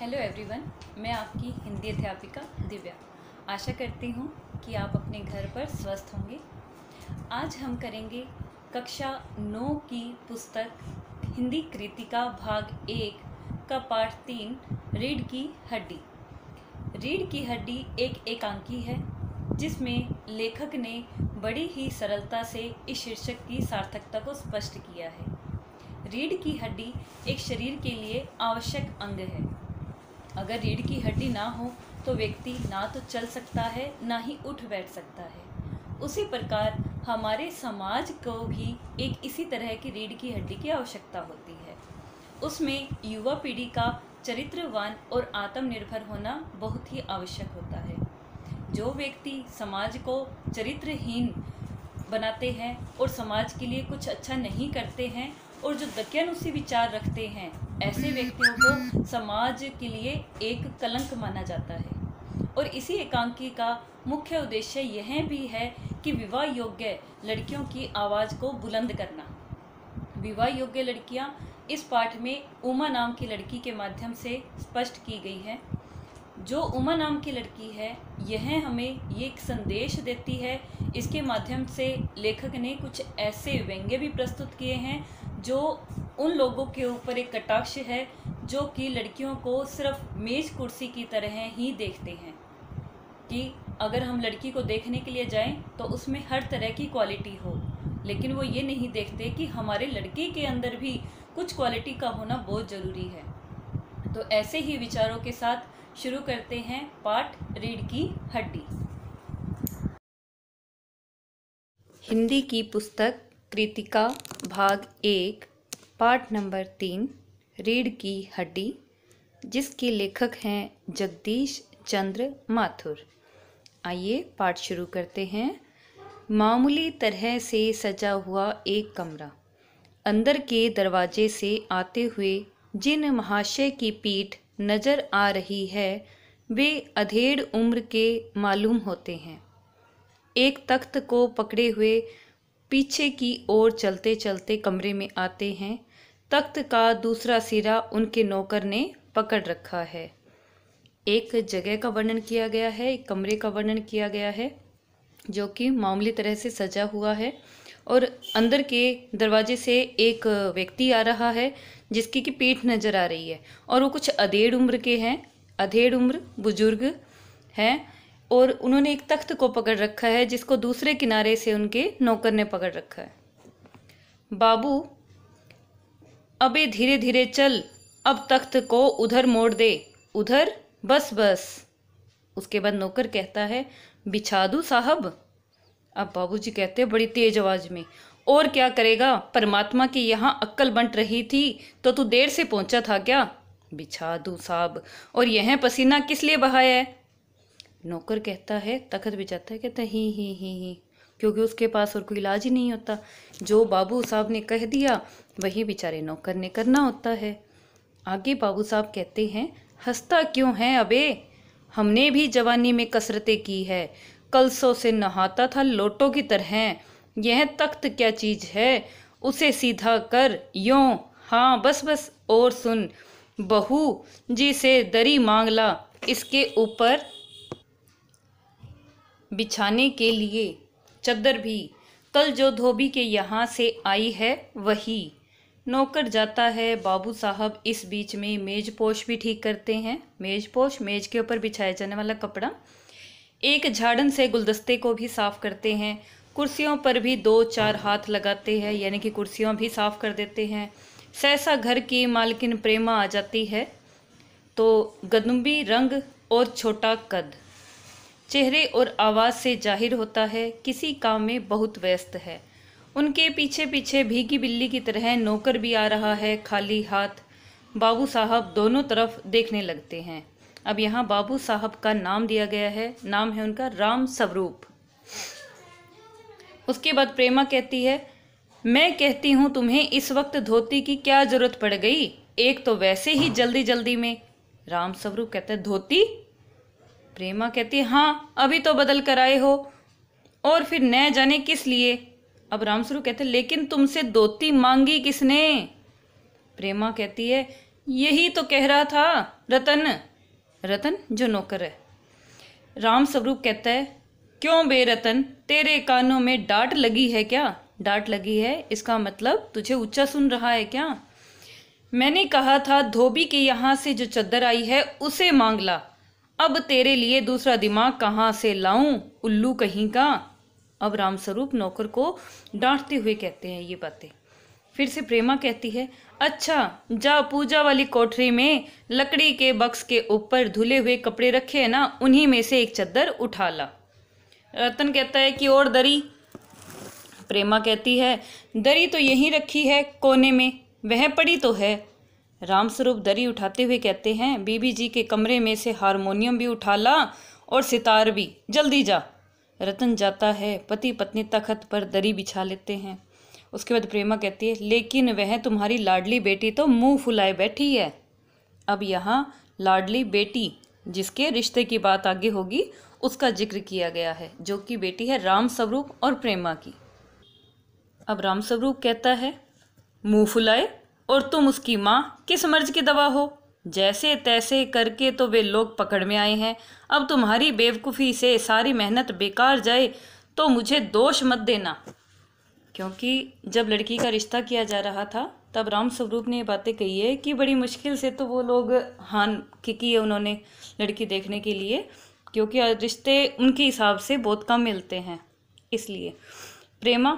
Hello everyone मैं आपकी हिंदी अध्यापिका दिव्या आशा करती हूँ कि आप अपने घर पर स्वस्थ होंगे आज हम करेंगे कक्षा नौ की पुस्तक हिंदी कृतिका भाग एक का पाठ तीन रीढ़ की हड्डी रीढ़ की हड्डी एक एकांकी है जिसमें लेखक ने बड़ी ही सरलता से इस शीर्षक की सार्थकता को स्पष्ट किया है रीढ़ की हड्डी एक शरीर के लिए आवश्यक अंग है अगर रीढ़ की हड्डी ना हो तो व्यक्ति ना तो चल सकता है ना ही उठ बैठ सकता है उसी प्रकार हमारे समाज को भी एक इसी तरह की रीढ़ की हड्डी की आवश्यकता होती है उसमें युवा पीढ़ी का चरित्रवान और आत्मनिर्भर होना बहुत ही आवश्यक होता है जो व्यक्ति समाज को चरित्रहीन बनाते हैं और समाज के लिए कुछ अच्छा नहीं करते हैं और जो दक्यानुसी विचार रखते हैं ऐसे व्यक्तियों को समाज के लिए एक कलंक माना जाता है और इसी एकांकी का मुख्य उद्देश्य यह भी है कि विवाह योग्य लड़कियों की आवाज़ को बुलंद करना विवाह योग्य लड़कियां इस पाठ में उमा नाम की लड़की के माध्यम से स्पष्ट की गई है जो उमा नाम की लड़की है यह हमें ये एक संदेश देती है इसके माध्यम से लेखक ने कुछ ऐसे व्यंग्य भी प्रस्तुत किए हैं जो उन लोगों के ऊपर एक कटाक्ष है जो कि लड़कियों को सिर्फ मेज कुर्सी की तरह ही देखते हैं कि अगर हम लड़की को देखने के लिए जाएं तो उसमें हर तरह की क्वालिटी हो लेकिन वो ये नहीं देखते कि हमारे लड़के के अंदर भी कुछ क्वालिटी का होना बहुत ज़रूरी है तो ऐसे ही विचारों के साथ शुरू करते हैं पाठ रीढ़ की हड्डी हिंदी की पुस्तक कृतिका भाग एक पाठ नंबर तीन रीढ़ की हड्डी जिसके लेखक हैं जगदीश चंद्र माथुर आइए पाठ शुरू करते हैं मामूली तरह से सजा हुआ एक कमरा अंदर के दरवाजे से आते हुए जिन महाशय की पीठ नजर आ रही है वे अधेड़ उम्र के मालूम होते हैं एक तख्त को पकड़े हुए पीछे की ओर चलते चलते कमरे में आते हैं तख्त का दूसरा सिरा उनके नौकर ने पकड़ रखा है एक जगह का वर्णन किया गया है एक कमरे का वर्णन किया गया है जो कि मामूली तरह से सजा हुआ है और अंदर के दरवाजे से एक व्यक्ति आ रहा है जिसकी की पीठ नज़र आ रही है और वो कुछ अधेड़ उम्र के हैं अधेड़ उम्र बुजुर्ग हैं और उन्होंने एक तख्त को पकड़ रखा है जिसको दूसरे किनारे से उनके नौकर ने पकड़ रखा है बाबू अबे धीरे धीरे चल अब तख्त को उधर मोड़ दे उधर बस बस उसके बाद नौकर कहता है बिछा दू साहब अब बाबूजी कहते बड़ी तेज आवाज में और क्या करेगा परमात्मा की यहाँ अक्कल बंट रही थी तो तू देर से पहुंचा था क्या बिछा दू साहब और यह पसीना किस लिए बहाया है नौकर कहता है तखत बिछाता है कहता ही ही ही ही क्योंकि उसके पास और कोई इलाज ही नहीं होता जो बाबू साहब ने कह दिया वही बेचारे नौकर ने करना होता है आगे बाबू साहब कहते हैं हंसता क्यों है अबे हमने भी जवानी में कसरतें की है कलसों से नहाता था लोटों की तरह यह तख्त क्या चीज है उसे सीधा कर यो हाँ बस बस और सुन बहू जी से दरी मांगला इसके ऊपर बिछाने के लिए चद्दर भी कल जो धोबी के यहाँ से आई है वही नौकर जाता है बाबू साहब इस बीच में मेजपोश भी ठीक करते हैं मेजपोश मेज के ऊपर बिछाया जाने वाला कपड़ा एक झाड़न से गुलदस्ते को भी साफ करते हैं कुर्सियों पर भी दो चार हाथ लगाते हैं यानी कि कुर्सियाँ भी साफ कर देते हैं सहसा घर की मालकिन प्रेमा आ जाती है तो गदुम्बी रंग और छोटा कद चेहरे और आवाज़ से जाहिर होता है किसी काम में बहुत व्यस्त है उनके पीछे पीछे भीगी बिल्ली की तरह नौकर भी आ रहा है खाली हाथ बाबू साहब दोनों तरफ देखने लगते हैं अब यहाँ बाबू साहब का नाम दिया गया है नाम है उनका राम स्वरूप उसके बाद प्रेमा कहती है मैं कहती हूँ तुम्हें इस वक्त धोती की क्या जरूरत पड़ गई एक तो वैसे ही जल्दी जल्दी में राम स्वरूप कहते हैं धोती प्रेमा कहती हाँ अभी तो बदल कर आए हो और फिर न जाने किस लिए अब राम स्वरूप कहते लेकिन तुमसे दोती मांगी किसने प्रेमा कहती है यही तो कह रहा था रतन रतन जो नौकर है राम स्वरूप कहता है क्यों बे रतन तेरे कानों में डांट लगी है क्या डांट लगी है इसका मतलब तुझे ऊंचा सुन रहा है क्या मैंने कहा था धोबी के यहां से जो चद्दर आई है उसे मांग ला अब तेरे लिए दूसरा दिमाग कहाँ से लाऊं उल्लू कहीं का अब रामस्वरूप नौकर को डांटते हुए कहते हैं ये बातें फिर से प्रेमा कहती है अच्छा जा पूजा वाली कोठरी में लकड़ी के बक्स के ऊपर धुले हुए कपड़े रखे हैं ना उन्हीं में से एक चद्दर उठा ला रतन कहता है कि और दरी प्रेमा कहती है दरी तो यहीं रखी है कोने में वह पड़ी तो है रामस्वरूप दरी उठाते हुए कहते हैं बीबी जी के कमरे में से हारमोनियम भी उठा ला और सितार भी जल्दी जा रतन जाता है पति पत्नी तखत पर दरी बिछा लेते हैं उसके बाद प्रेमा कहती है लेकिन वह तुम्हारी लाडली बेटी तो मुंह फुलाए बैठी है अब यहाँ लाडली बेटी जिसके रिश्ते की बात आगे होगी उसका जिक्र किया गया है जो कि बेटी है राम स्वरूप और प्रेमा की अब राम स्वरूप कहता है मुंह फुलाए और तुम उसकी माँ किस मर्ज की दवा हो जैसे तैसे करके तो वे लोग पकड़ में आए हैं अब तुम्हारी बेवकूफ़ी से सारी मेहनत बेकार जाए तो मुझे दोष मत देना क्योंकि जब लड़की का रिश्ता किया जा रहा था तब राम स्वरूप ने ये बातें कही है कि बड़ी मुश्किल से तो वो लोग हान की है उन्होंने लड़की देखने के लिए क्योंकि रिश्ते उनके हिसाब से बहुत कम मिलते हैं इसलिए प्रेमा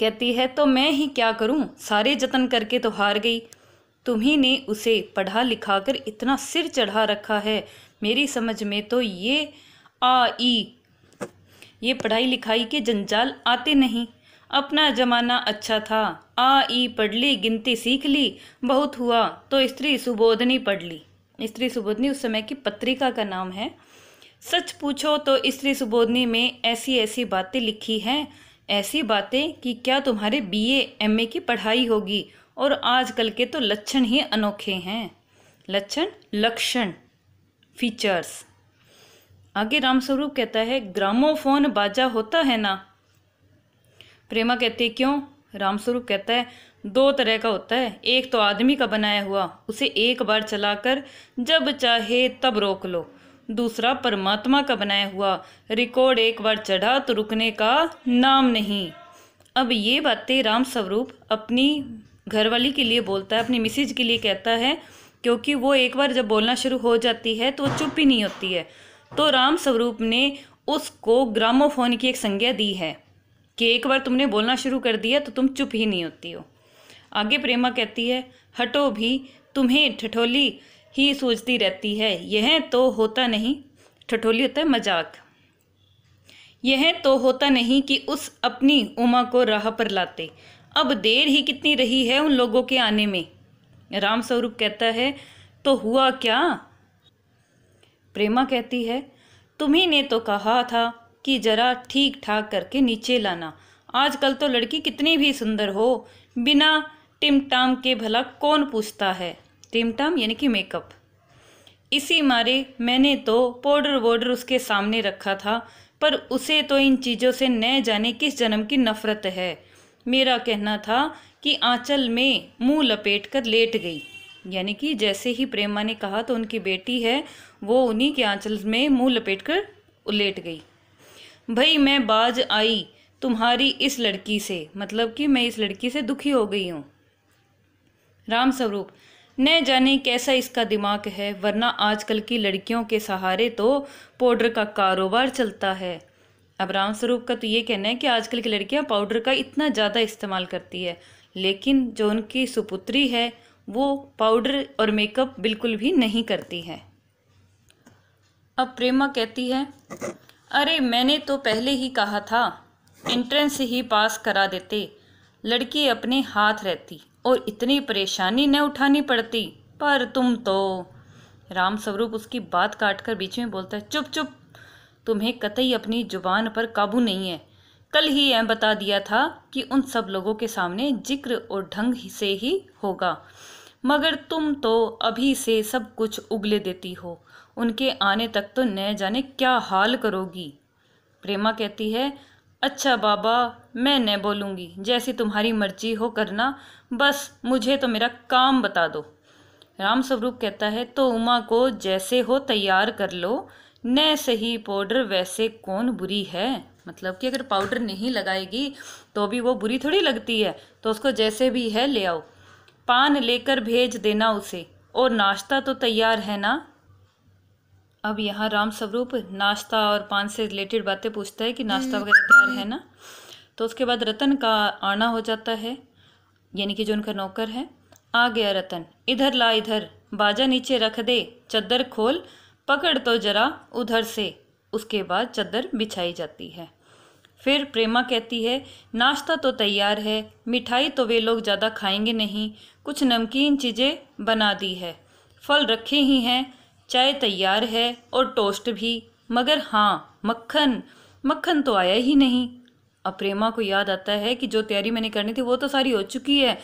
कहती है तो मैं ही क्या करूं सारे जतन करके तो हार गई तुम्ही ने उसे पढ़ा लिखा कर इतना सिर चढ़ा रखा है मेरी समझ में तो ये आ ई ये पढ़ाई लिखाई के जंजाल आते नहीं अपना जमाना अच्छा था आ ई पढ़ ली गिनती सीख ली बहुत हुआ तो स्त्री सुबोधनी पढ़ ली स्त्री सुबोधनी उस समय की पत्रिका का नाम है सच पूछो तो स्त्री सुबोधनी में ऐसी ऐसी बातें लिखी हैं ऐसी बातें कि क्या तुम्हारे बीए एमए की पढ़ाई होगी और आजकल के तो लक्षण ही अनोखे हैं लक्षण लक्षण फीचर्स आगे रामस्वरूप कहता है ग्रामोफोन बाजा होता है ना प्रेमा कहती है क्यों रामस्वरूप कहता है दो तरह का होता है एक तो आदमी का बनाया हुआ उसे एक बार चलाकर जब चाहे तब रोक लो दूसरा परमात्मा का बनाया हुआ रिकॉर्ड एक बार चढ़ा तो रुकने का नाम नहीं अब ये बातें रामस्वरूप अपनी घरवाली के लिए बोलता है अपनी मिसिज के लिए कहता है क्योंकि वो एक बार जब बोलना शुरू हो जाती है तो वो चुप ही नहीं होती है तो राम स्वरूप ने उसको ग्रामोफोन की एक संज्ञा दी है कि एक बार तुमने बोलना शुरू कर दिया तो तुम चुप ही नहीं होती हो आगे प्रेमा कहती है हटो भी तुम्हें ठठोली ही सोचती रहती है यह तो होता नहीं ठठोली होता है मजाक यह तो होता नहीं कि उस अपनी उमा को राह पर लाते अब देर ही कितनी रही है उन लोगों के आने में राम स्वरूप कहता है तो हुआ क्या प्रेमा कहती है तुम्ही ने तो कहा था कि जरा ठीक ठाक करके नीचे लाना आजकल तो लड़की कितनी भी सुंदर हो बिना टिमटाम के भला कौन पूछता है टिमटाम यानी कि मेकअप इसी मारे मैंने तो पाउडर वोडर उसके सामने रखा था पर उसे तो इन चीज़ों से न जाने किस जन्म की नफ़रत है मेरा कहना था कि आंचल में मुंह लपेट कर लेट गई यानी कि जैसे ही प्रेमा ने कहा तो उनकी बेटी है वो उन्हीं के आंचल में मुंह लपेट कर लेट गई भाई मैं बाज आई तुम्हारी इस लड़की से मतलब कि मैं इस लड़की से दुखी हो गई हूँ राम स्वरूप न जाने कैसा इसका दिमाग है वरना आजकल की लड़कियों के सहारे तो पाउडर का कारोबार चलता है अब राम स्वरूप का तो ये कहना है कि आजकल की लड़कियां पाउडर का इतना ज़्यादा इस्तेमाल करती है लेकिन जो उनकी सुपुत्री है वो पाउडर और मेकअप बिल्कुल भी नहीं करती है अब प्रेमा कहती है अरे मैंने तो पहले ही कहा था एंट्रेंस ही पास करा देते लड़की अपने हाथ रहती और इतनी परेशानी न उठानी पड़ती पर तुम तो राम स्वरूप उसकी बात काट कर बीच में बोलता है चुप चुप तुम्हें कतई अपनी जुबान पर काबू नहीं है कल ही यह बता दिया था कि उन सब लोगों के सामने जिक्र और ढंग से ही होगा मगर तुम तो अभी से सब कुछ उगले देती हो उनके आने तक तो न जाने क्या हाल करोगी प्रेमा कहती है अच्छा बाबा मैं न बोलूँगी जैसी तुम्हारी मर्जी हो करना बस मुझे तो मेरा काम बता दो राम स्वरूप कहता है तो उमा को जैसे हो तैयार कर लो न सही पाउडर वैसे कौन बुरी है मतलब कि अगर पाउडर नहीं लगाएगी तो भी वो बुरी थोड़ी लगती है तो उसको जैसे भी है ले आओ पान लेकर भेज देना उसे और नाश्ता तो तैयार है ना अब यहाँ राम स्वरूप नाश्ता और पान से रिलेटेड बातें पूछता है कि नाश्ता हम्म। वगैरह तैयार है ना तो उसके बाद रतन का आना हो जाता है यानी कि जो उनका नौकर है आ गया रतन इधर ला इधर बाजा नीचे रख दे चद्दर खोल पकड़ तो जरा उधर से उसके बाद चादर बिछाई जाती है फिर प्रेमा कहती है नाश्ता तो तैयार है मिठाई तो वे लोग ज़्यादा खाएंगे नहीं कुछ नमकीन चीज़ें बना दी है फल रखे ही हैं चाय तैयार है और टोस्ट भी मगर हाँ मक्खन मक्खन तो आया ही नहीं अब प्रेमा को याद आता है कि जो तैयारी मैंने करनी थी वो तो सारी हो चुकी है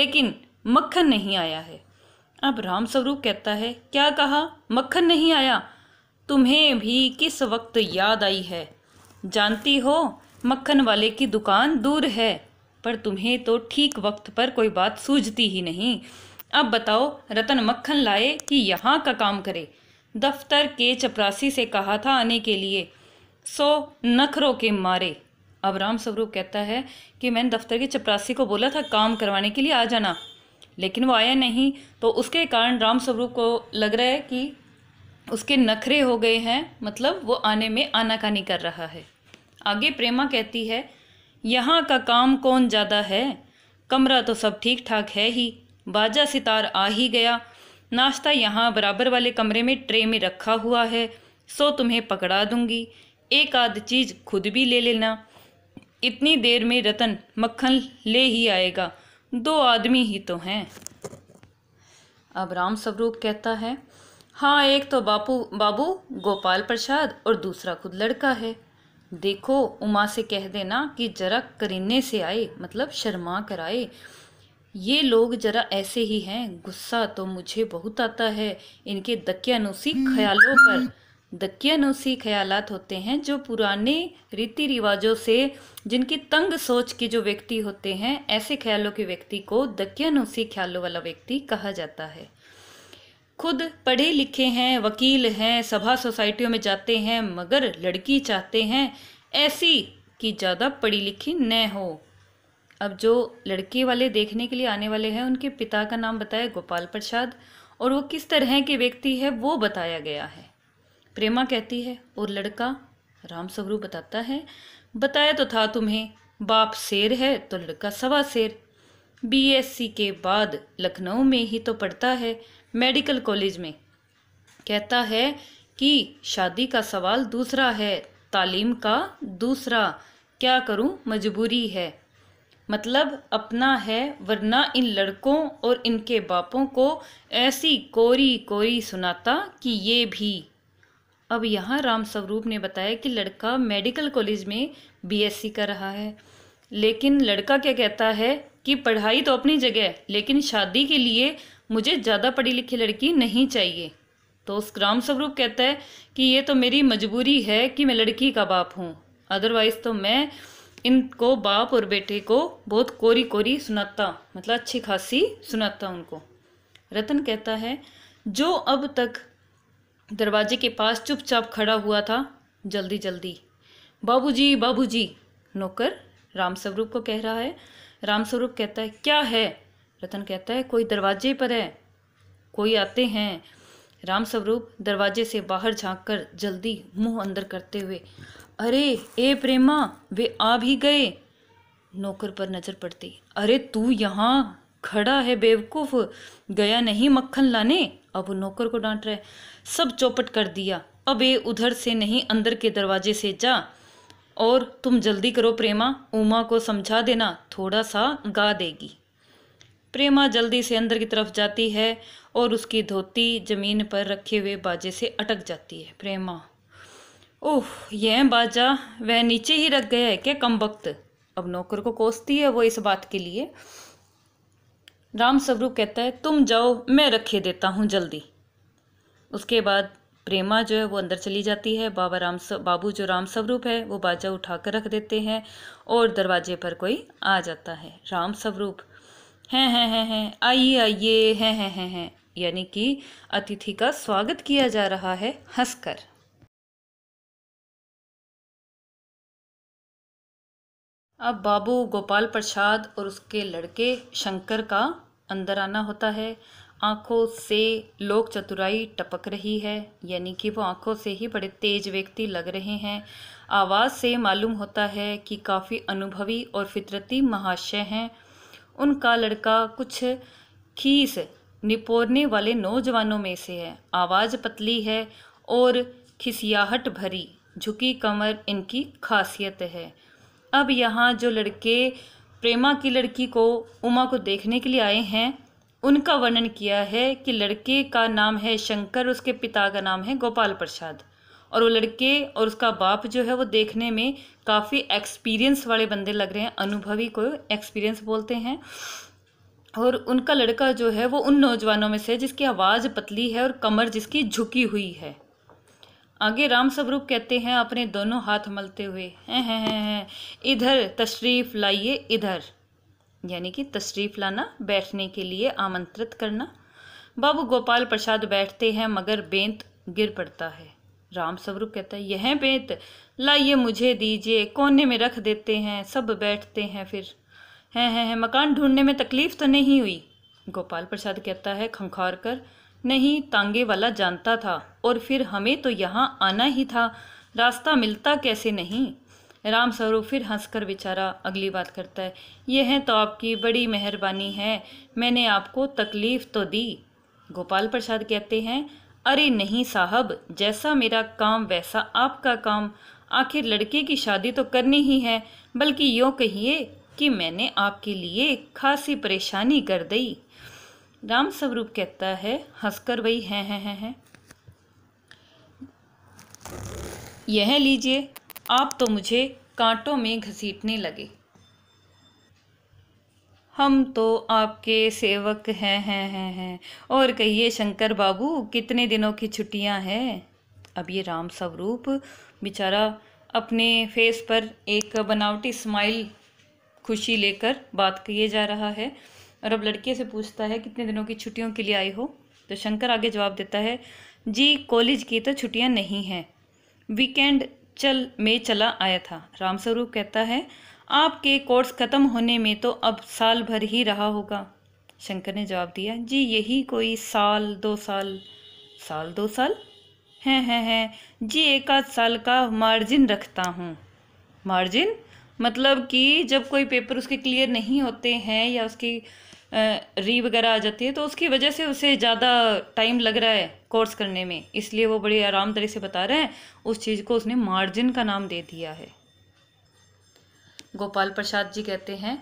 लेकिन मक्खन नहीं आया है अब राम स्वरूप कहता है क्या कहा मक्खन नहीं आया तुम्हें भी किस वक्त याद आई है जानती हो मक्खन वाले की दुकान दूर है पर तुम्हें तो ठीक वक्त पर कोई बात सूझती ही नहीं अब बताओ रतन मक्खन लाए कि यहाँ का काम करे दफ्तर के चपरासी से कहा था आने के लिए सो नखरों के मारे अब राम स्वरूप कहता है कि मैंने दफ्तर के चपरासी को बोला था काम करवाने के लिए आ जाना लेकिन वो आया नहीं तो उसके कारण राम स्वरूप को लग रहा है कि उसके नखरे हो गए हैं मतलब वो आने में आनाकानी कर रहा है आगे प्रेमा कहती है यहाँ का काम कौन ज़्यादा है कमरा तो सब ठीक ठाक है ही बाजा सितार आ ही गया नाश्ता यहाँ बराबर वाले कमरे में ट्रे में रखा हुआ है सो तुम्हें पकड़ा दूंगी एक आध चीज़ खुद भी ले लेना इतनी देर में रतन मक्खन ले ही आएगा दो आदमी ही तो हैं अब राम स्वरूप कहता है हाँ एक तो बापू बाबू गोपाल प्रसाद और दूसरा खुद लड़का है देखो उमा से कह देना कि जरा करीने से आए मतलब शर्मा कर आए ये लोग जरा ऐसे ही हैं गुस्सा तो मुझे बहुत आता है इनके दकियानुसी हम्म। ख्यालों पर दक्यानुसी ख्यालात होते हैं जो पुराने रीति रिवाजों से जिनकी तंग सोच के जो व्यक्ति होते हैं ऐसे ख्यालों के व्यक्ति को दक्यानुसी ख्यालों वाला व्यक्ति कहा जाता है खुद पढ़े लिखे हैं वकील हैं सभा सोसाइटियों में जाते हैं मगर लड़की चाहते हैं ऐसी कि ज़्यादा पढ़ी लिखी न हो अब जो लड़के वाले देखने के लिए आने वाले हैं उनके पिता का नाम बताया गोपाल प्रसाद और वो किस तरह के व्यक्ति है वो बताया गया है प्रेमा कहती है और लड़का राम स्वरूप बताता है बताया तो था तुम्हें बाप शेर है तो लड़का सवा शेर बीएससी के बाद लखनऊ में ही तो पढ़ता है मेडिकल कॉलेज में कहता है कि शादी का सवाल दूसरा है तालीम का दूसरा क्या करूं मजबूरी है मतलब अपना है वरना इन लड़कों और इनके बापों को ऐसी कोरी कोरी सुनाता कि ये भी अब यहाँ राम स्वरूप ने बताया कि लड़का मेडिकल कॉलेज में बीएससी कर रहा है लेकिन लड़का क्या कहता है कि पढ़ाई तो अपनी जगह है लेकिन शादी के लिए मुझे ज़्यादा पढ़ी लिखी लड़की नहीं चाहिए तो उस राम स्वरूप कहता है कि ये तो मेरी मजबूरी है कि मैं लड़की का बाप हूँ अदरवाइज़ तो मैं इनको बाप और बेटे को बहुत कोरी कोरी सुनाता मतलब अच्छी खासी सुनाता उनको रतन कहता है जो अब तक दरवाजे के पास चुपचाप खड़ा हुआ था जल्दी जल्दी बाबूजी बाबूजी नौकर रामस्वरूप को कह रहा है रामस्वरूप कहता है क्या है रतन कहता है कोई दरवाजे पर है कोई आते हैं रामस्वरूप दरवाजे से बाहर झांककर जल्दी मुंह अंदर करते हुए अरे ए प्रेमा वे आ भी गए नौकर पर नज़र पड़ती अरे तू यहाँ खड़ा है बेवकूफ गया नहीं मक्खन लाने अब नौकर को डांट रहा है सब चौपट कर दिया अब ये उधर से नहीं अंदर के दरवाजे से जा और तुम जल्दी करो प्रेमा उमा को समझा देना थोड़ा सा गा देगी प्रेमा जल्दी से अंदर की तरफ जाती है और उसकी धोती जमीन पर रखे हुए बाजे से अटक जाती है प्रेमा ओह यह बाजा वह नीचे ही रख गया है क्या कम वक्त अब नौकर को कोसती है वो इस बात के लिए राम स्वरूप कहता है तुम जाओ मैं रखे देता हूँ जल्दी उसके बाद प्रेमा जो है वो अंदर चली जाती है बाबा राम बाबू जो राम स्वरूप है वो बाजा उठा कर रख देते हैं और दरवाजे पर कोई आ जाता है राम स्वरूप हैं हैं हैं हैं आइए आइए हैं हैं हैं हैं यानी कि अतिथि का स्वागत किया जा रहा है हंसकर अब बाबू गोपाल प्रसाद और उसके लड़के शंकर का अंदर आना होता है आँखों से लोक चतुराई टपक रही है यानी कि वो आँखों से ही बड़े तेज व्यक्ति लग रहे हैं आवाज़ से मालूम होता है कि काफ़ी अनुभवी और फितरती महाशय हैं उनका लड़का कुछ खीस निपोरने वाले नौजवानों में से है आवाज़ पतली है और खिसियाहट भरी झुकी कमर इनकी खासियत है अब यहाँ जो लड़के प्रेमा की लड़की को उमा को देखने के लिए आए हैं उनका वर्णन किया है कि लड़के का नाम है शंकर उसके पिता का नाम है गोपाल प्रसाद और वो लड़के और उसका बाप जो है वो देखने में काफ़ी एक्सपीरियंस वाले बंदे लग रहे हैं अनुभवी को एक्सपीरियंस बोलते हैं और उनका लड़का जो है वो उन नौजवानों में से जिसकी आवाज़ पतली है और कमर जिसकी झुकी हुई है आगे राम स्वरूप कहते हैं अपने दोनों हाथ मलते हुए हैं हैं इधर तशरीफ़ लाइए इधर यानी कि तशरीफ़ लाना बैठने के लिए आमंत्रित करना बाबू गोपाल प्रसाद बैठते हैं मगर बेंत गिर पड़ता है राम स्वरूप कहता है यह बेंत लाइए मुझे दीजिए कोने में रख देते हैं सब बैठते हैं फिर हैं हैं हैं मकान ढूंढने में तकलीफ़ तो नहीं हुई गोपाल प्रसाद कहता है खंखार कर नहीं तांगे वाला जानता था और फिर हमें तो यहाँ आना ही था रास्ता मिलता कैसे नहीं राम स्वरूप फिर हंसकर बेचारा अगली बात करता है यह तो आपकी बड़ी मेहरबानी है मैंने आपको तकलीफ़ तो दी गोपाल प्रसाद कहते हैं अरे नहीं साहब जैसा मेरा काम वैसा आपका काम आखिर लड़के की शादी तो करनी ही है बल्कि यूँ कहिए कि मैंने आपके लिए खासी परेशानी कर दी राम स्वरूप कहता है हंसकर वही है हैं हैं हैं यह लीजिए आप तो मुझे कांटों में घसीटने लगे हम तो आपके सेवक हैं हैं हैं हैं और कहिए शंकर बाबू कितने दिनों की छुट्टियां हैं अब ये राम स्वरूप बेचारा अपने फेस पर एक बनावटी स्माइल खुशी लेकर बात किए जा रहा है और अब लड़के से पूछता है कितने दिनों की छुट्टियों के लिए आई हो तो शंकर आगे जवाब देता है जी कॉलेज की तो छुट्टियाँ नहीं हैं वीकेंड चल में चला आया था रामस्वरूप कहता है आपके कोर्स ख़त्म होने में तो अब साल भर ही रहा होगा शंकर ने जवाब दिया जी यही कोई साल दो साल साल दो साल हैं हैं हैं जी एक आध साल का मार्जिन रखता हूँ मार्जिन मतलब कि जब कोई पेपर उसके क्लियर नहीं होते हैं या उसकी री वगैरह आ जाती है तो उसकी वजह से उसे ज़्यादा टाइम लग रहा है कोर्स करने में इसलिए वो बड़ी आराम तरी से बता रहे हैं उस चीज़ को उसने मार्जिन का नाम दे दिया है गोपाल प्रसाद जी कहते हैं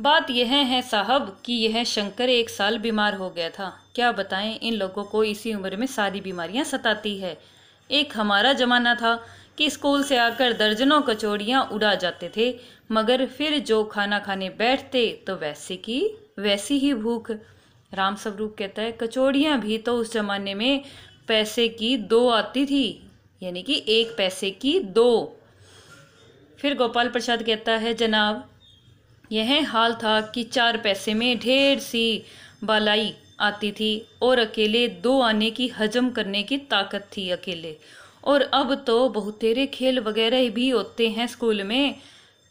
बात यह है साहब कि यह शंकर एक साल बीमार हो गया था क्या बताएं इन लोगों को इसी उम्र में सारी बीमारियां सताती है एक हमारा जमाना था कि स्कूल से आकर दर्जनों कचौड़ियाँ उड़ा जाते थे मगर फिर जो खाना खाने बैठते तो वैसे की वैसी ही भूख राम स्वरूप कहता है कचौड़ियाँ भी तो उस ज़माने में पैसे की दो आती थी यानी कि एक पैसे की दो फिर गोपाल प्रसाद कहता है जनाब यह हाल था कि चार पैसे में ढेर सी बालाई आती थी और अकेले दो आने की हजम करने की ताकत थी अकेले और अब तो बहुतेरे खेल वगैरह भी होते हैं स्कूल में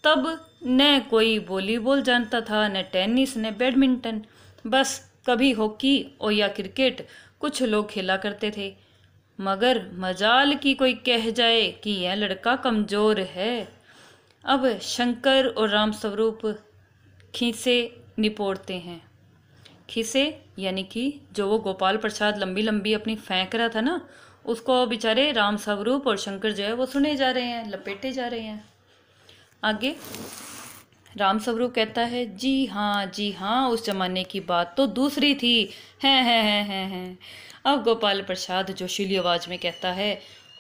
तब न कोई वॉलीबॉल जानता था न टेनिस न बैडमिंटन बस कभी हॉकी और या क्रिकेट कुछ लोग खेला करते थे मगर मजाल की कोई कह जाए कि यह लड़का कमज़ोर है अब शंकर और राम स्वरूप खीसे निपोड़ते हैं खीसे यानी कि जो वो गोपाल प्रसाद लंबी लंबी अपनी फेंक रहा था ना उसको बेचारे राम स्वरूप और शंकर जो है वो सुने जा रहे हैं लपेटे जा रहे हैं आगे राम स्वरूप कहता है जी हाँ जी हाँ उस जमाने की बात तो दूसरी थी हैं हैं हैं हैं हैं अब गोपाल प्रसाद जोशीली आवाज़ में कहता है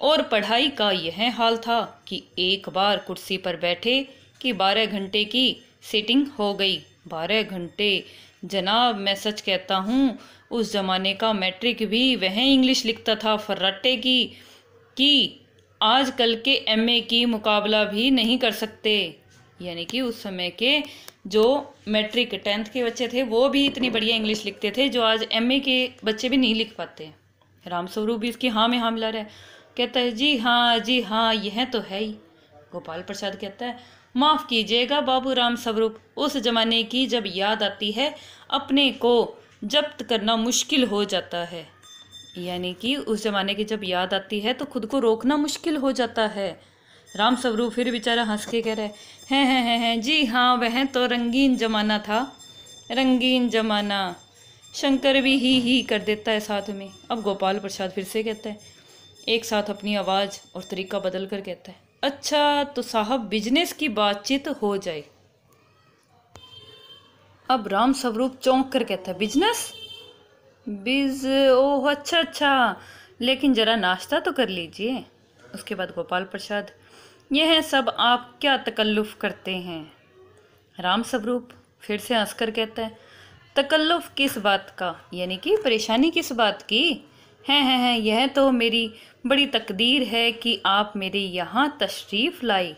और पढ़ाई का यह हाल था कि एक बार कुर्सी पर बैठे कि बारह घंटे की सीटिंग हो गई बारह घंटे जनाब मैं सच कहता हूँ उस ज़माने का मैट्रिक भी वह इंग्लिश लिखता था फर्राटे की कि आजकल के एमए की मुकाबला भी नहीं कर सकते यानी कि उस समय के जो मैट्रिक टेंथ के बच्चे थे वो भी इतनी बढ़िया इंग्लिश लिखते थे जो आज एमए के बच्चे भी नहीं लिख पाते रामस्वरूप भी इसकी हाँ में हाँ मिला रहा है कहता है जी हाँ जी हाँ यह तो है ही गोपाल प्रसाद कहता है माफ़ कीजिएगा बाबू राम स्वरूप उस ज़माने की जब याद आती है अपने को जब्त करना मुश्किल हो जाता है यानी कि उस ज़माने की जब याद आती है तो खुद को रोकना मुश्किल हो जाता है राम स्वरूप फिर बेचारा हंस के कह रहे हैं हैं हैं हैं जी हाँ वह तो रंगीन जमाना था रंगीन जमाना शंकर भी ही ही कर देता है साथ में अब गोपाल प्रसाद फिर से कहता है एक साथ अपनी आवाज़ और तरीका बदल कर कहता है अच्छा तो साहब बिजनेस की बातचीत हो जाए अब राम स्वरूप चौंक कर कहता है बिजनेस बिज ओह अच्छा अच्छा लेकिन ज़रा नाश्ता तो कर लीजिए उसके बाद गोपाल प्रसाद यह सब आप क्या तकल्लुफ़ करते हैं राम स्वरूप फिर से हंसकर कहता है तकल्लुफ़ किस बात का यानी कि परेशानी किस बात की हैं हैं हैं यह तो मेरी बड़ी तकदीर है कि आप मेरे यहाँ तशरीफ़ लाई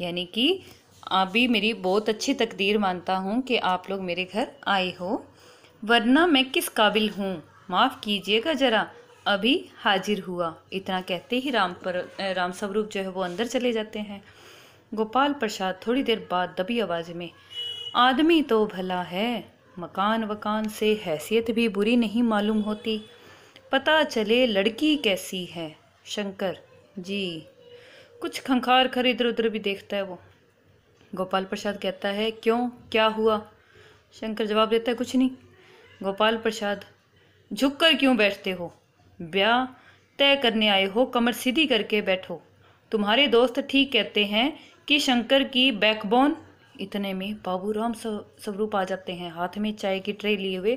यानी कि आप भी मेरी बहुत अच्छी तकदीर मानता हूँ कि आप लोग मेरे घर आए हो वरना मैं किस काबिल हूँ माफ़ कीजिएगा जरा अभी हाजिर हुआ इतना कहते ही राम पर राम स्वरूप जो है वो अंदर चले जाते हैं गोपाल प्रसाद थोड़ी देर बाद दबी आवाज़ में आदमी तो भला है मकान वकान से हैसियत भी बुरी नहीं मालूम होती पता चले लड़की कैसी है शंकर जी कुछ खंखार खर इधर उधर भी देखता है वो गोपाल प्रसाद कहता है क्यों क्या हुआ शंकर जवाब देता है कुछ नहीं गोपाल प्रसाद झुक कर क्यों बैठते हो ब्याह तय करने आए हो कमर सीधी करके बैठो तुम्हारे दोस्त ठीक कहते हैं कि शंकर की बैकबोन इतने में बाबू राम स्वरूप आ जाते हैं हाथ में चाय की ट्रे लिए हुए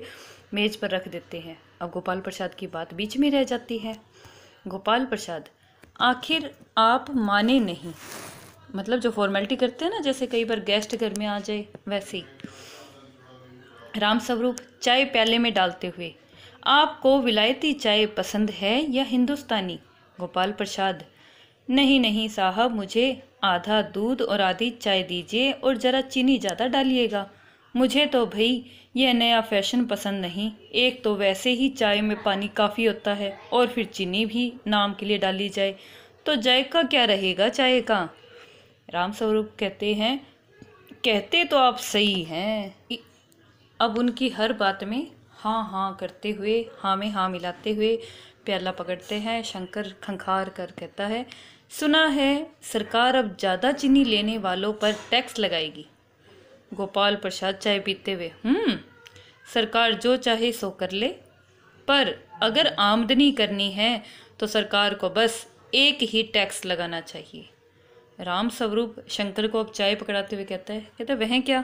मेज पर रख देते हैं अब गोपाल प्रसाद की बात बीच में रह जाती है गोपाल प्रसाद आखिर आप माने नहीं मतलब जो फॉर्मेलिटी करते हैं ना जैसे कई बार गेस्ट घर में आ जाए वैसे ही रामस्वरूप चाय प्याले में डालते हुए आपको विलायती चाय पसंद है या हिंदुस्तानी गोपाल प्रसाद नहीं नहीं साहब मुझे आधा दूध और आधी चाय दीजिए और ज़रा चीनी ज़्यादा डालिएगा मुझे तो भई यह नया फैशन पसंद नहीं एक तो वैसे ही चाय में पानी काफ़ी होता है और फिर चीनी भी नाम के लिए डाली जाए तो जायका क्या रहेगा चाय का राम स्वरूप कहते हैं कहते तो आप सही हैं अब उनकी हर बात में हाँ हाँ करते हुए हाँ में हाँ मिलाते हुए प्याला पकड़ते हैं शंकर खंखार कर कहता है सुना है सरकार अब ज़्यादा चीनी लेने वालों पर टैक्स लगाएगी गोपाल प्रसाद चाय पीते हुए हम्म, सरकार जो चाहे सो कर ले पर अगर आमदनी करनी है तो सरकार को बस एक ही टैक्स लगाना चाहिए राम स्वरूप शंकर को अब चाय पकड़ाते हुए कहता है कहते वह क्या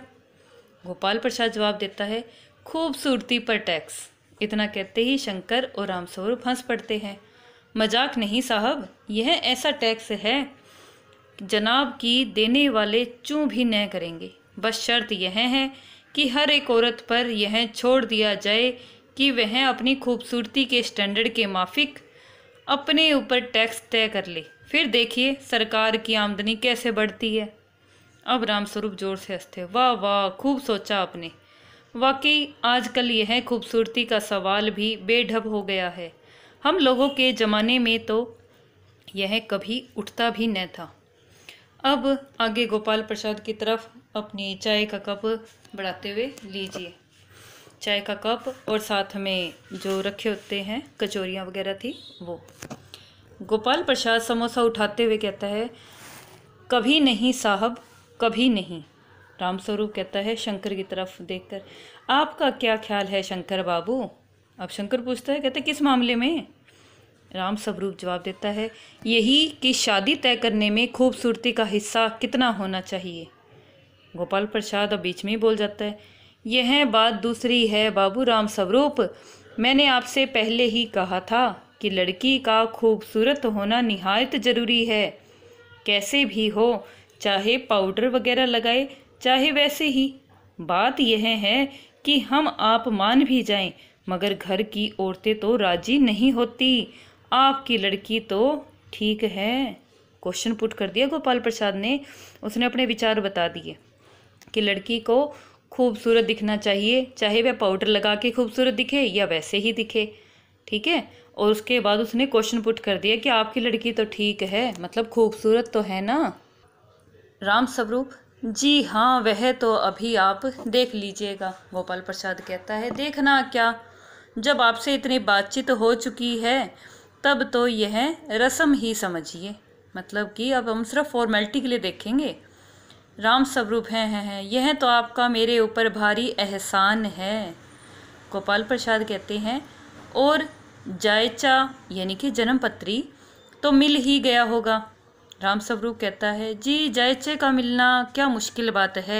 गोपाल प्रसाद जवाब देता है खूबसूरती पर टैक्स इतना कहते ही शंकर और रामस्वरूप हंस पड़ते हैं मजाक नहीं साहब यह ऐसा टैक्स है जनाब की देने वाले चूँ भी न करेंगे बस शर्त यह है कि हर एक औरत पर यह छोड़ दिया जाए कि वह अपनी खूबसूरती के स्टैंडर्ड के माफिक अपने ऊपर टैक्स तय कर ले फिर देखिए सरकार की आमदनी कैसे बढ़ती है अब रामस्वरूप जोर से हंसते वाह वाह खूब सोचा आपने वाकई आजकल यह खूबसूरती का सवाल भी बेढब हो गया है हम लोगों के ज़माने में तो यह कभी उठता भी न था अब आगे गोपाल प्रसाद की तरफ अपनी चाय का कप बढ़ाते हुए लीजिए चाय का कप और साथ में जो रखे होते हैं कचौरियाँ वगैरह थी वो गोपाल प्रसाद समोसा उठाते हुए कहता है कभी नहीं साहब कभी नहीं रामस्वरूप कहता है शंकर की तरफ देखकर आपका क्या ख्याल है शंकर बाबू अब शंकर पूछता है कहते किस मामले में राम स्वरूप जवाब देता है यही कि शादी तय करने में खूबसूरती का हिस्सा कितना होना चाहिए गोपाल प्रसाद अब बीच में ही बोल जाता है यह बात दूसरी है बाबू राम स्वरूप मैंने आपसे पहले ही कहा था कि लड़की का खूबसूरत होना निहायत ज़रूरी है कैसे भी हो चाहे पाउडर वगैरह लगाए चाहे वैसे ही बात यह है कि हम आप मान भी जाएं मगर घर की औरतें तो राजी नहीं होती आपकी लड़की तो ठीक है क्वेश्चन पुट कर दिया गोपाल प्रसाद ने उसने अपने विचार बता दिए कि लड़की को खूबसूरत दिखना चाहिए चाहे वह पाउडर लगा के खूबसूरत दिखे या वैसे ही दिखे ठीक है और उसके बाद उसने क्वेश्चन पुट कर दिया कि आपकी लड़की तो ठीक है मतलब खूबसूरत तो है ना राम स्वरूप जी हाँ वह तो अभी आप देख लीजिएगा गोपाल प्रसाद कहता है देखना क्या जब आपसे इतनी बातचीत हो चुकी है तब तो यह रस्म ही समझिए मतलब कि अब हम सिर्फ फॉर्मेलिटी के लिए देखेंगे राम स्वरूप हैं हैं हैं यह तो आपका मेरे ऊपर भारी एहसान है गोपाल प्रसाद कहते हैं और जायचा यानी कि जन्म पत्री तो मिल ही गया होगा रामस्वरूप कहता है जी जायचे का मिलना क्या मुश्किल बात है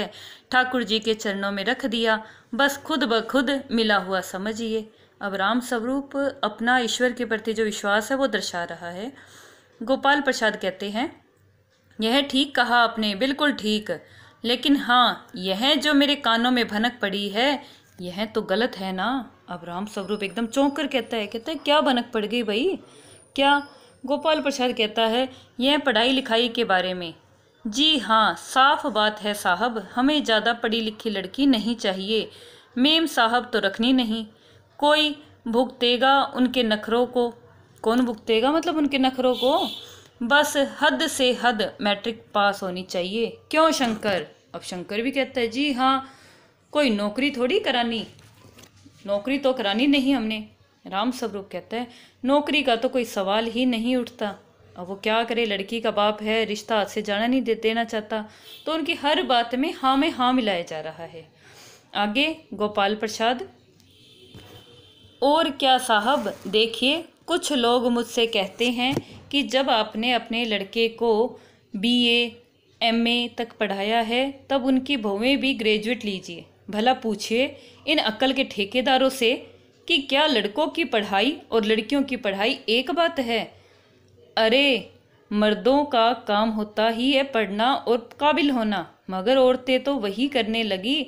ठाकुर जी के चरणों में रख दिया बस खुद ब खुद मिला हुआ समझिए अब राम स्वरूप अपना ईश्वर के प्रति जो विश्वास है वो दर्शा रहा है गोपाल प्रसाद कहते हैं यह ठीक कहा आपने बिल्कुल ठीक लेकिन हाँ यह जो मेरे कानों में भनक पड़ी है यह तो गलत है ना अब राम स्वरूप एकदम चौंक कर कहता है कहता है क्या भनक पड़ गई भाई क्या गोपाल प्रसाद कहता है यह पढ़ाई लिखाई के बारे में जी हाँ साफ बात है साहब हमें ज़्यादा पढ़ी लिखी लड़की नहीं चाहिए मेम साहब तो रखनी नहीं कोई भुगतेगा उनके नखरों को कौन भुगतेगा मतलब उनके नखरों को बस हद से हद मैट्रिक पास होनी चाहिए क्यों शंकर अब शंकर भी कहता है जी हाँ कोई नौकरी थोड़ी करानी नौकरी तो करानी नहीं हमने राम स्वरूप कहते हैं नौकरी का तो कोई सवाल ही नहीं उठता अब वो क्या करे लड़की का बाप है रिश्ता हाथ से जाना नहीं दे देना चाहता तो उनकी हर बात में हाँ में हाँ मिलाया जा रहा है आगे गोपाल प्रसाद और क्या साहब देखिए कुछ लोग मुझसे कहते हैं कि जब आपने अपने लड़के को बी एम ए तक पढ़ाया है तब उनकी भवें भी ग्रेजुएट लीजिए भला पूछिए इन अक्ल के ठेकेदारों से कि क्या लड़कों की पढ़ाई और लड़कियों की पढ़ाई एक बात है अरे मर्दों का काम होता ही है पढ़ना और काबिल होना मगर औरतें तो वही करने लगी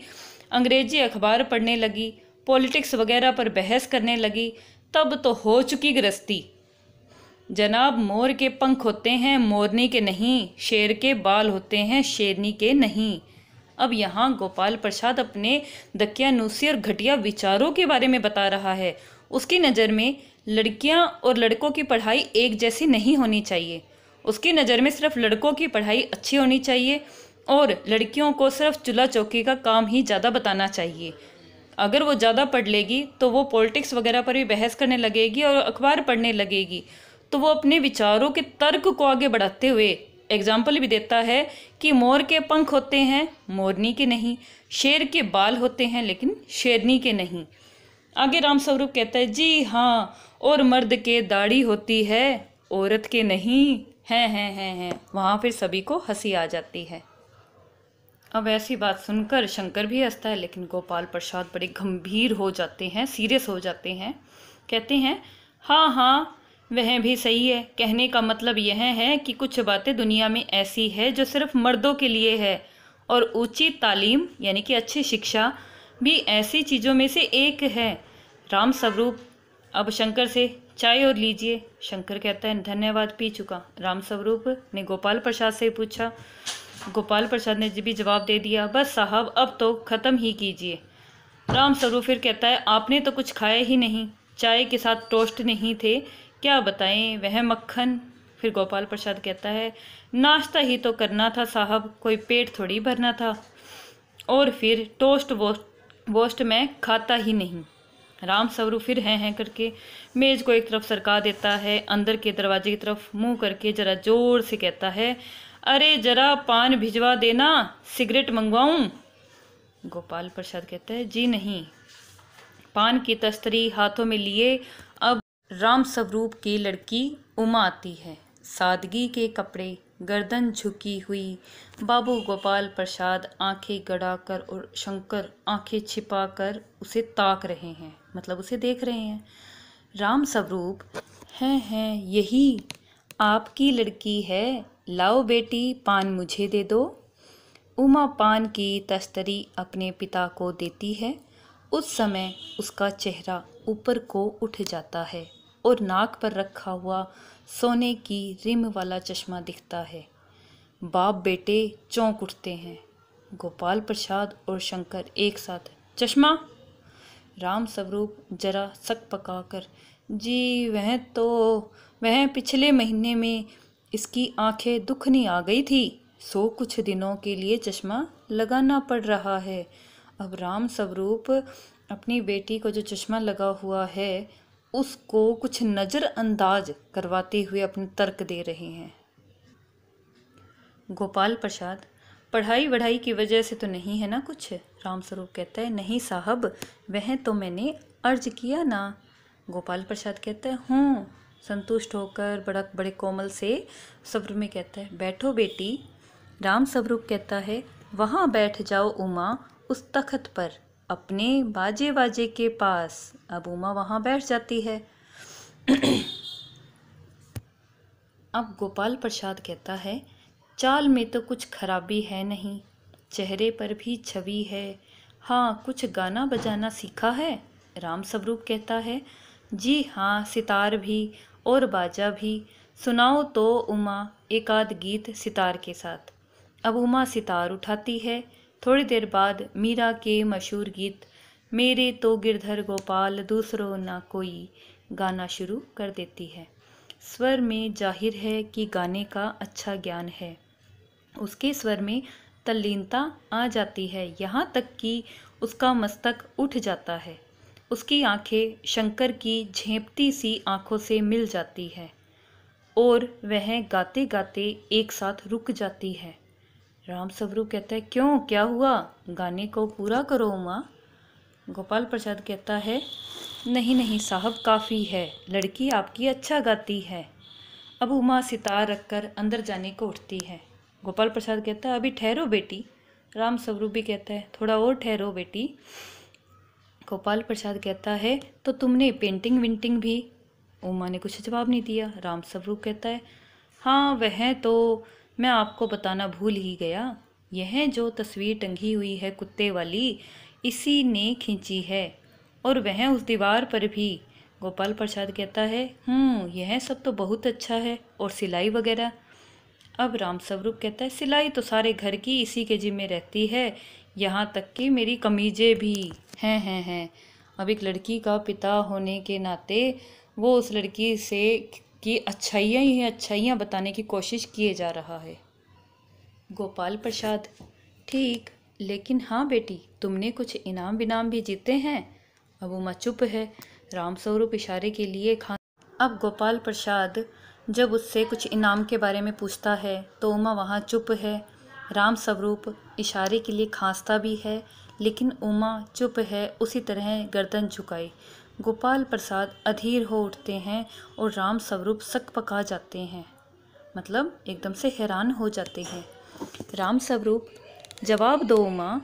अंग्रेजी अखबार पढ़ने लगी पॉलिटिक्स वगैरह पर बहस करने लगी तब तो हो चुकी गृहस्थी जनाब मोर के पंख होते हैं मोरनी के नहीं शेर के बाल होते हैं शेरनी के नहीं अब यहाँ गोपाल प्रसाद अपने दकियानूसी और घटिया विचारों के बारे में बता रहा है उसकी नज़र में लड़कियाँ और लड़कों की पढ़ाई एक जैसी नहीं होनी चाहिए उसकी नज़र में सिर्फ लड़कों की पढ़ाई अच्छी होनी चाहिए और लड़कियों को सिर्फ चूल्हा चौकी का काम ही ज़्यादा बताना चाहिए अगर वो ज़्यादा पढ़ लेगी तो वो पॉलिटिक्स वगैरह पर भी बहस करने लगेगी और अखबार पढ़ने लगेगी तो वो अपने विचारों के तर्क को आगे बढ़ाते हुए एग्जाम्पल भी देता है कि मोर के पंख होते हैं मोरनी के नहीं शेर के बाल होते हैं लेकिन शेरनी के नहीं आगे राम स्वरूप कहता है जी हाँ और मर्द के दाढ़ी होती है औरत के नहीं हैं हैं हैं हैं वहाँ फिर सभी को हंसी आ जाती है अब ऐसी बात सुनकर शंकर भी हंसता है लेकिन गोपाल प्रसाद बड़े गंभीर हो जाते हैं सीरियस हो जाते हैं कहते हैं हाँ हाँ वह भी सही है कहने का मतलब यह है कि कुछ बातें दुनिया में ऐसी है जो सिर्फ मर्दों के लिए है और ऊंची तालीम यानी कि अच्छी शिक्षा भी ऐसी चीज़ों में से एक है राम स्वरूप अब शंकर से चाय और लीजिए शंकर कहता है धन्यवाद पी चुका राम स्वरूप ने गोपाल प्रसाद से पूछा गोपाल प्रसाद ने भी जवाब दे दिया बस साहब अब तो ख़त्म ही कीजिए राम स्वरूप फिर कहता है आपने तो कुछ खाया ही नहीं चाय के साथ टोस्ट नहीं थे क्या बताएं वह मक्खन फिर गोपाल प्रसाद कहता है नाश्ता ही तो करना था साहब कोई पेट थोड़ी भरना था और फिर टोस्ट वोस्ट वोस्ट मैं खाता ही नहीं राम स्वरूप फिर हैं हैं करके मेज को एक तरफ सरका देता है अंदर के दरवाजे की तरफ मुंह करके जरा जोर से कहता है अरे जरा पान भिजवा देना सिगरेट मंगवाऊं गोपाल प्रसाद कहता है जी नहीं पान की तस्तरी हाथों में लिए राम स्वरूप की लड़की उमा आती है सादगी के कपड़े गर्दन झुकी हुई बाबू गोपाल प्रसाद आंखें गड़ाकर और शंकर आंखें छिपाकर उसे ताक रहे हैं मतलब उसे देख रहे हैं राम स्वरूप हैं हैं यही आपकी लड़की है लाओ बेटी पान मुझे दे दो उमा पान की तस्तरी अपने पिता को देती है उस समय उसका चेहरा ऊपर को उठ जाता है और नाक पर रखा हुआ सोने की रिम वाला चश्मा दिखता है बाप बेटे चौंक उठते हैं गोपाल प्रसाद और शंकर एक साथ चश्मा राम स्वरूप जरा सक पकाकर जी वह तो वह पिछले महीने में इसकी आंखें दुखनी आ गई थी सो कुछ दिनों के लिए चश्मा लगाना पड़ रहा है अब राम स्वरूप अपनी बेटी को जो चश्मा लगा हुआ है उसको कुछ नज़रअंदाज करवाते हुए अपने तर्क दे रहे हैं गोपाल प्रसाद पढ़ाई वढ़ाई की वजह से तो नहीं है ना कुछ रामस्वरूप कहता है नहीं साहब वह तो मैंने अर्ज किया ना गोपाल प्रसाद कहता है हूँ संतुष्ट होकर बड़ा बड़े कोमल से सब्र में कहता है बैठो बेटी राम स्वरूप कहता है वहाँ बैठ जाओ उमा उस तख्त पर अपने बाजे बाजे के पास अब उमा वहाँ बैठ जाती है अब गोपाल प्रसाद कहता है चाल में तो कुछ खराबी है नहीं चेहरे पर भी छवि है हाँ कुछ गाना बजाना सीखा है राम स्वरूप कहता है जी हाँ सितार भी और बाजा भी सुनाओ तो उमा एकाद गीत सितार के साथ अब उमा सितार उठाती है थोड़ी देर बाद मीरा के मशहूर गीत मेरे तो गिरधर गोपाल दूसरों ना कोई गाना शुरू कर देती है स्वर में जाहिर है कि गाने का अच्छा ज्ञान है उसके स्वर में तल्लीनता आ जाती है यहाँ तक कि उसका मस्तक उठ जाता है उसकी आंखें शंकर की झेपती सी आंखों से मिल जाती है और वह गाते गाते एक साथ रुक जाती है राम स्वरूप कहता है क्यों क्या हुआ गाने को पूरा करो उमा गोपाल प्रसाद कहता है नहीं नहीं साहब काफ़ी है लड़की आपकी अच्छा गाती है अब उमा सितार रखकर अंदर जाने को उठती है गोपाल प्रसाद कहता है अभी ठहरो बेटी राम स्वरूप भी कहता है थोड़ा और ठहरो बेटी गोपाल प्रसाद कहता है तो तुमने पेंटिंग विंटिंग भी उमा ने कुछ जवाब नहीं दिया राम स्वरूप कहता है हाँ वह तो मैं आपको बताना भूल ही गया यह जो तस्वीर टंगी हुई है कुत्ते वाली इसी ने खींची है और वह उस दीवार पर भी गोपाल प्रसाद कहता है हूँ हम्म, यह सब तो बहुत अच्छा है और सिलाई वगैरह अब राम स्वरूप कहता है सिलाई तो सारे घर की इसी के जिम्मे रहती है यहाँ तक कि मेरी कमीजें भी हैं हैं हैं अब एक लड़की का पिता होने के नाते वो उस लड़की से कि अच्छाइयाँ ही अच्छाइयाँ बताने की कोशिश किए जा रहा है गोपाल प्रसाद ठीक लेकिन हाँ बेटी तुमने कुछ इनाम विनाम भी जीते हैं अब उमा चुप है रामस्वरूप इशारे के लिए खान अब गोपाल प्रसाद जब उससे कुछ इनाम के बारे में पूछता है तो उमा वहाँ चुप है राम स्वरूप इशारे के लिए खांसता भी है लेकिन उमा चुप है उसी तरह गर्दन झुकाई गोपाल प्रसाद अधीर हो उठते हैं और राम स्वरूप सक पका जाते हैं मतलब एकदम से हैरान हो जाते हैं राम स्वरूप जवाब दो माँ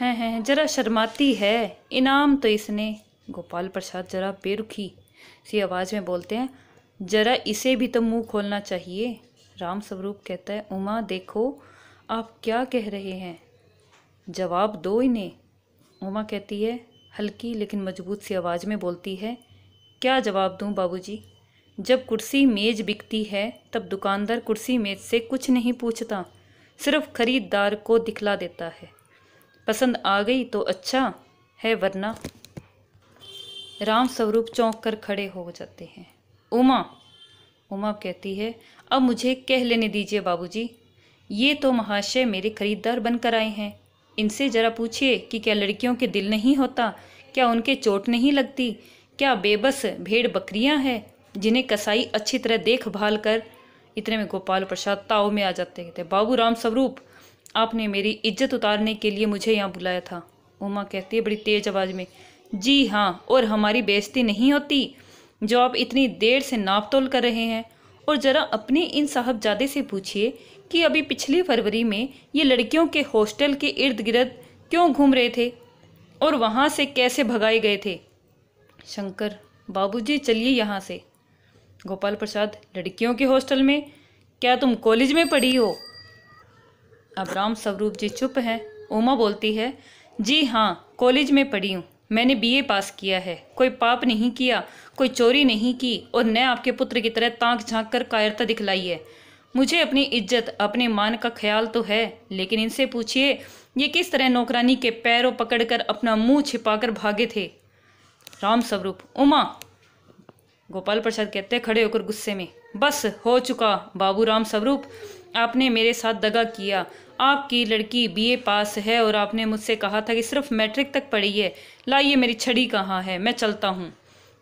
हैं हैं जरा शर्माती है इनाम तो इसने गोपाल प्रसाद जरा बेरुखी सी आवाज़ में बोलते हैं जरा इसे भी तो मुंह खोलना चाहिए राम स्वरूप कहता है उमा देखो आप क्या कह रहे हैं जवाब दो इन्हें उमा कहती है हल्की लेकिन मजबूत सी आवाज़ में बोलती है क्या जवाब दूँ बाबू जब कुर्सी मेज़ बिकती है तब दुकानदार कुर्सी मेज़ से कुछ नहीं पूछता सिर्फ खरीदार को दिखला देता है पसंद आ गई तो अच्छा है वरना राम स्वरूप चौंक कर खड़े हो जाते हैं उमा उमा कहती है अब मुझे कह लेने दीजिए बाबूजी ये तो महाशय मेरे खरीदार बनकर आए हैं इनसे ज़रा पूछिए कि क्या लड़कियों के दिल नहीं होता क्या उनके चोट नहीं लगती क्या बेबस भेड़ बकरियां हैं जिन्हें कसाई अच्छी तरह देखभाल कर इतने में गोपाल प्रसाद ताव में आ जाते थे बाबू राम स्वरूप आपने मेरी इज्जत उतारने के लिए मुझे यहाँ बुलाया था उमा कहती है बड़ी तेज आवाज़ में जी हाँ और हमारी बेइज्जती नहीं होती जो आप इतनी देर से नाप तोल कर रहे हैं और ज़रा अपने इन साहबजादे से पूछिए कि अभी पिछली फरवरी में ये लड़कियों के हॉस्टल के इर्द गिर्द क्यों घूम रहे थे और वहाँ से कैसे भगाए गए थे शंकर बाबूजी चलिए यहाँ से गोपाल प्रसाद लड़कियों के हॉस्टल में क्या तुम कॉलेज में पढ़ी हो अब राम स्वरूप जी चुप हैं उमा बोलती है जी हाँ कॉलेज में पढ़ी हूँ मैंने बीए पास किया है कोई पाप नहीं किया कोई चोरी नहीं की और न आपके पुत्र की तरह तांक झांक कर कायरता दिखलाई है मुझे अपनी इज्जत अपने मान का ख्याल तो है लेकिन इनसे पूछिए ये किस तरह नौकरानी के पैरों पकड़कर अपना मुंह छिपाकर भागे थे राम स्वरूप उमा गोपाल प्रसाद कहते खड़े होकर गुस्से में बस हो चुका बाबू राम स्वरूप आपने मेरे साथ दगा किया आपकी लड़की बीए पास है और आपने मुझसे कहा था कि सिर्फ मैट्रिक तक पढ़ी है लाइए मेरी छड़ी कहाँ है मैं चलता हूँ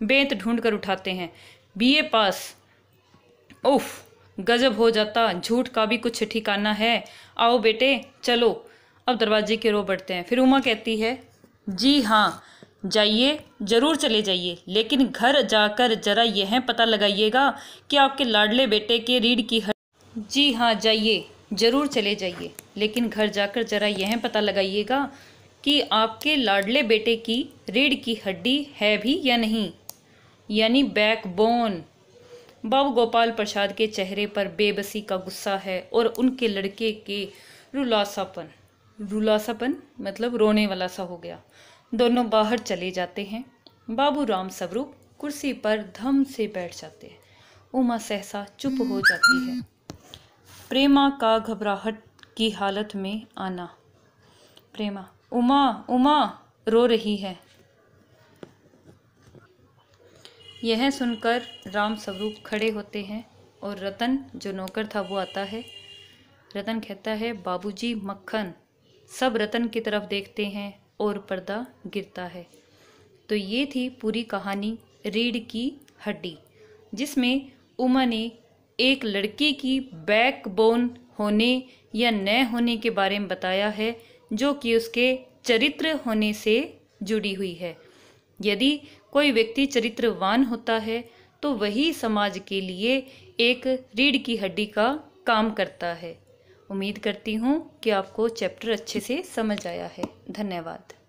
बेंत ढूंढ कर उठाते हैं बीए पास उफ़ गजब हो जाता झूठ का भी कुछ ठिकाना है आओ बेटे चलो अब दरवाजे के रो बढ़ते हैं फिर उमा कहती है जी हाँ जाइए ज़रूर चले जाइए लेकिन घर जाकर ज़रा यह पता लगाइएगा कि आपके लाडले बेटे के रीढ़ की हड जी हाँ जाइए ज़रूर चले जाइए लेकिन घर जाकर ज़रा यह पता लगाइएगा कि आपके लाडले बेटे की रीढ़ की हड्डी है भी या नहीं यानी बैकबोन बाबू गोपाल प्रसाद के चेहरे पर बेबसी का गुस्सा है और उनके लड़के के रुलासापन रुलासापन मतलब रोने वाला सा हो गया दोनों बाहर चले जाते हैं बाबू राम स्वरूप कुर्सी पर धम से बैठ जाते हैं उमा सहसा चुप हो जाती है प्रेमा का घबराहट की हालत में आना प्रेमा उमा उमा रो रही है यह सुनकर राम स्वरूप खड़े होते हैं और रतन जो नौकर था वो आता है रतन कहता है बाबूजी मक्खन सब रतन की तरफ देखते हैं और पर्दा गिरता है तो ये थी पूरी कहानी रीढ़ की हड्डी जिसमें उमा ने एक लड़की की बैकबोन होने या न होने के बारे में बताया है जो कि उसके चरित्र होने से जुड़ी हुई है यदि कोई व्यक्ति चरित्रवान होता है तो वही समाज के लिए एक रीढ़ की हड्डी का काम करता है उम्मीद करती हूँ कि आपको चैप्टर अच्छे से समझ आया है धन्यवाद